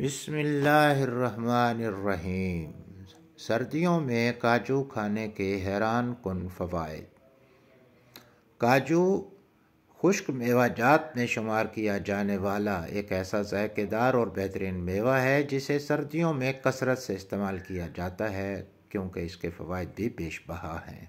बिस्मिल्लाहिर्रहमानिर्रहीम सर्दियों में काजू खाने के हैरान कन फ़वाद काजू खुश्क मेवाजात में शुमार किया जाने वाला एक ऐसा जायकेदार और बेहतरीन मेवा है जिसे सर्दियों में कसरत से इस्तेमाल किया जाता है क्योंकि इसके फ़वाद भी बेश बहा हैं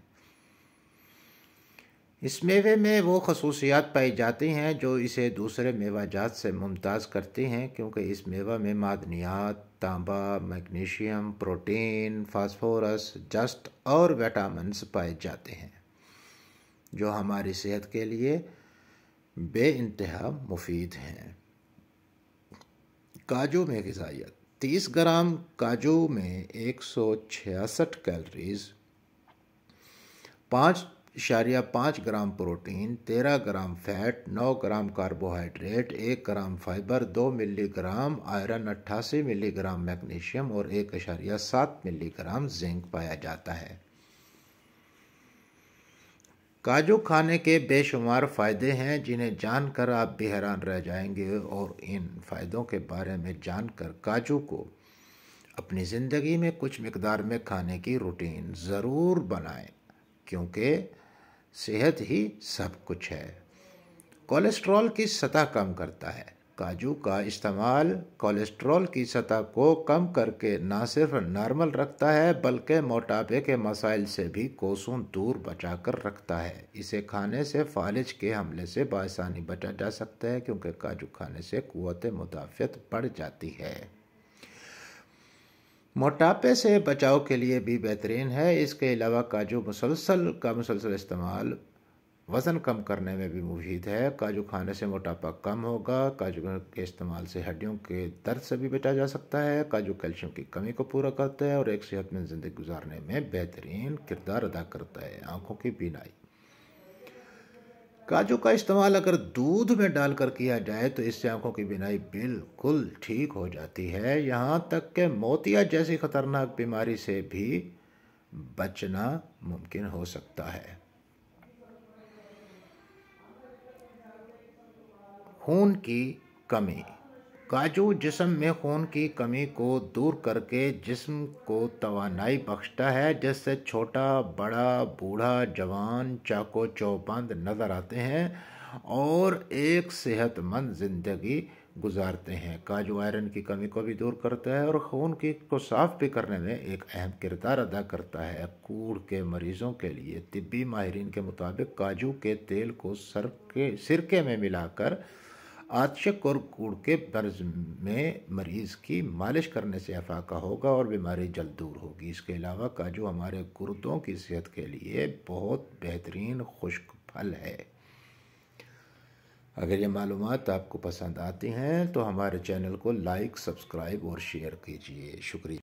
इस मेवे में वो खसूसियात पाई जाती हैं जो इसे दूसरे मेवाजात से मुमताज़ करती हैं क्योंकि इस मेवा में मादनियात तांबा मैग्नीशियम प्रोटीन फास्फोरस जस्ट और विटामिनस पाए जाते हैं जो हमारी सेहत के लिए बे इंतहा मुफीद हैं काजू में गजाइत तीस ग्राम काजू में एक सौ छियासठ कैलरीज पाँच इशारिया पाँच ग्राम प्रोटीन तेरह ग्राम फैट नौ ग्राम कार्बोहाइड्रेट एक ग्राम फाइबर दो मिलीग्राम आयरन अट्ठासी मिलीग्राम मैग्नीशियम और एक इशारिया सात मिलीग्राम जिंक पाया जाता है काजू खाने के बेशुमार फ़ायदे हैं जिन्हें जानकर आप भी हैरान रह जाएंगे और इन फ़ायदों के बारे में जानकर काजू को अपनी ज़िंदगी में कुछ मकदार में खाने की रूटीन ज़रूर बनाएं क्योंकि सेहत ही सब कुछ है कोलेस्ट्रॉल की सतह कम करता है काजू का इस्तेमाल कोलेस्ट्रॉल की सतह को कम करके ना सिर्फ नॉर्मल रखता है बल्कि मोटापे के मसाइल से भी कोसों दूर बचा कर रखता है इसे खाने से फालिज के हमले से बासानी बचा जा सकता है क्योंकि काजू खाने से क़वत मुदाफ़त बढ़ जाती है मोटापे से बचाव के लिए भी बेहतरीन है इसके अलावा काजू मुसलसल का मुसलसल इस्तेमाल वज़न कम करने में भी मुफीद है काजू खाने से मोटापा कम होगा काजू के इस्तेमाल से हड्डियों के दर्द से भी बचा जा सकता है काजू कैल्शियम की कमी को पूरा करता है और एक सेहतमंद ज़िंदगी गुजारने में बेहतरीन किरदार अदा करता है आँखों की बीनाई काजू का इस्तेमाल अगर दूध में डालकर किया जाए तो इससे आंखों की बिनाई बिल्कुल ठीक हो जाती है यहाँ तक कि मोतिया जैसी खतरनाक बीमारी से भी बचना मुमकिन हो सकता है खून की कमी काजू जिसम में खून की कमी को दूर करके जिस्म को तोानाई बख्शता है जिससे छोटा बड़ा बूढ़ा जवान चाको चौबंद नज़र आते हैं और एक सेहतमंद ज़िंदगी गुजारते हैं काजू आयरन की कमी को भी दूर करता है और खून की को साफ भी करने में एक अहम किरदार अदा करता है कूड़ के मरीज़ों के लिए तिबी माहरीन के मुताबिक काजू के तेल को सर के सिरके में मिलाकर आचक और कूड़ के बर्ज में मरीज़ की मालिश करने से अफाका होगा और बीमारी जल्द दूर होगी इसके अलावा काजू हमारे गुर्दों की सेहत के लिए बहुत बेहतरीन खुश्क फल है अगर ये मालूम आपको पसंद आती हैं तो हमारे चैनल को लाइक सब्सक्राइब और शेयर कीजिए शुक्रिया